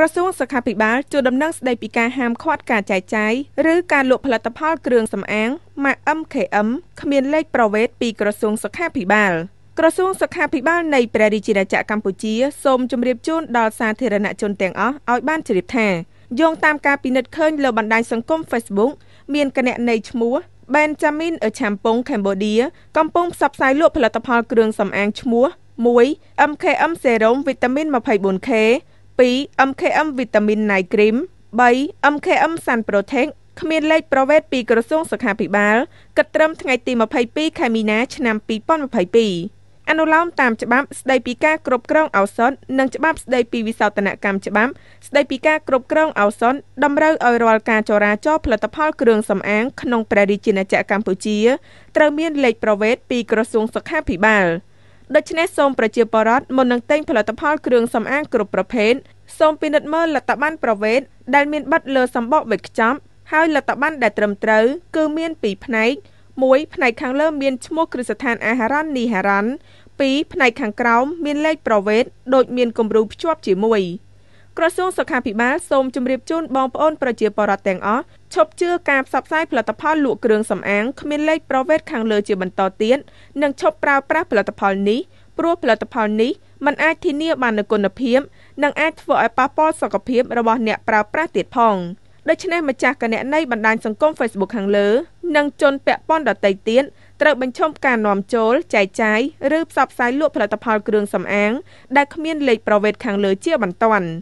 ក្រសួងសុខាភិបាលជួលដំណឹងស្ដីពីការហាមឃាត់ការចែកចាយឬការលក់ផលិតផលគ្រឿងសម្អាងម៉ាក MKM គ្មានលេខប្រវេត ពីក្រសួងសុខាភិបាលក្រសួងសុខាភិបាលនៃព្រះរាជាណាចក្រកម្ពុជាសូមជម្រាបជូនដល់សាធារណជនទាំងអស់ឲ្យបានជ្រាបថាយោងតាមការពិនិត្យឃើញលើបណ្ដាញសង្គម Facebook មានគណនីឈ្មោះ Benjamin Champong Cambodia កំពុងផ្សព្វផ្សាយលក់ផលិតផលគ្រឿងសម្អាងឈ្មោះ1 MKM Serum Vitamin 24K 2 MKM វីតាមីនណៃគ្រីម3 MKM សាន់ប្រូតេកគ្មានលេខប្រវេតពីក្រសួងសុខាភិបាលគិតត្រឹមថ្ងៃទី22ខែមីនាឆ្នាំ2022អនុលោមតាមច្បាប់ស្តីពីការគ្រប់គ្រងឱសថនិងច្បាប់ស្តីពីវិសោធនកម្មច្បាប់ស្តីពីការគ្រប់គ្រងឱសថតម្រូវឲ្យរាល់ការចរាចរផលិតផលគ្រឿងសម្អាងក្នុងព្រះរាជាណាចក្រកម្ពុជាត្រូវមានលេខប្រវេតពីក្រសួងសុខាភិបាល។ដូច្នេះសូមប្រជាពលរដ្ឋមុននឹងទិញផលិតផល គ្រឿងសម្អាងគ្រប់ប្រភេទសូមពិនិត្យមើលលទ្ធប័ណ្ណប្រវេទដែលមានប័ណ្ណលើសម្បកវេចខ្ចប់ហើយលទ្ធប័ណ្ណដែលត្រឹមត្រូវ គឺ មាន2ផ្នែក1ផ្នែកខាងលើមានឈ្មោះគ្រឹះស្ថានអាហារ៉ាន់នីហារ៉ាន់2ផ្នែកខាងក្រោមមានលេខប្រវេទដូចមានគំរូភ្ជាប់ជាមួយ ក្រសួងសុខាភិបាលសូមជម្រាបជូនបងប្អូនប្រជាពលរដ្ឋទាំងអស់ឈប់ជឿការផ្សព្វផ្សាយផលិតផលលក់គ្រឿងសម្អាងគ្មានលេខប្រវេតខាងលើជាបន្តទៀតនិងឈប់ប្រើប្រាស់ផលិតផលនេះព្រោះផលិតផលនេះมันអាចធានាបាននូវគុណភាពនិងអាចធ្វើឲ្យប៉ះពាល់សុខភាពរបស់អ្នកប្រើប្រាស់ទៀតផងដូច្នេះម្ចាស់គណនីបណ្ដាញសង្គម Facebook ខាងលើនិងជនពាក់ព័ន្ធដទៃទៀតត្រូវបញ្ឈប់ការនាំចូលចែកចាយឬផ្សព្វផ្សាយលក់ផលិតផលគ្រឿងសម្អាងដែលគ្មានលេខប្រវេតខាងលើជាបន្ទាន់។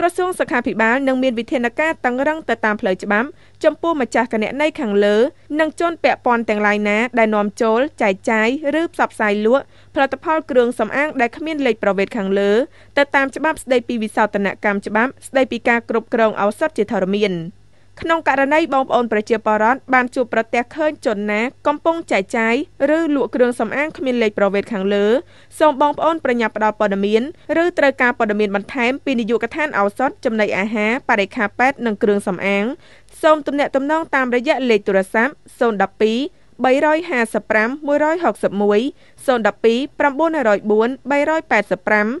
ក្រសួងសុខាភិបាលនឹងមានវិធានការតឹងរ៉ឹងទៅតាមផ្លូវច្បាប់ ចំពោះម្ចាស់គណនីខាងលើនិងជនពាក់ព័ន្ធទាំងឡាយណា ដែលនាំចូលចែកចាយឬផ្សព្វផ្សាយលក់ផលិតផលគ្រឿងសម្អាង ដែលគ្មានលេខប្រវេទខាងលើទៅតាមច្បាប់ស្តីពីវិសោធនកម្មច្បាប់ស្តីពីការគ្រប់គ្រងឱសថជាធរមាន។ក្នុងករណីបងប្អូនប្រជាពលរដ្ឋបានជួបប្រទះឃើញជនណា កំពុងចែកចាយឬលក់គ្រឿងសម្អាងគ្មានលេខប្រវេទខាងលើសូមបងប្អូនប្រញាប់ផ្ដល់ព័ត៌មានឬត្រូវការព័ត៌មានបន្ថែមពីនាយកដ្ឋានឱសថចំណីអាហារបរិខាពេទ្យនិងគ្រឿងសម្អាងសូមទំនាក់ទំនងតាមរយៈលេខទូរស័ព្ទ012 355 161 012 904 385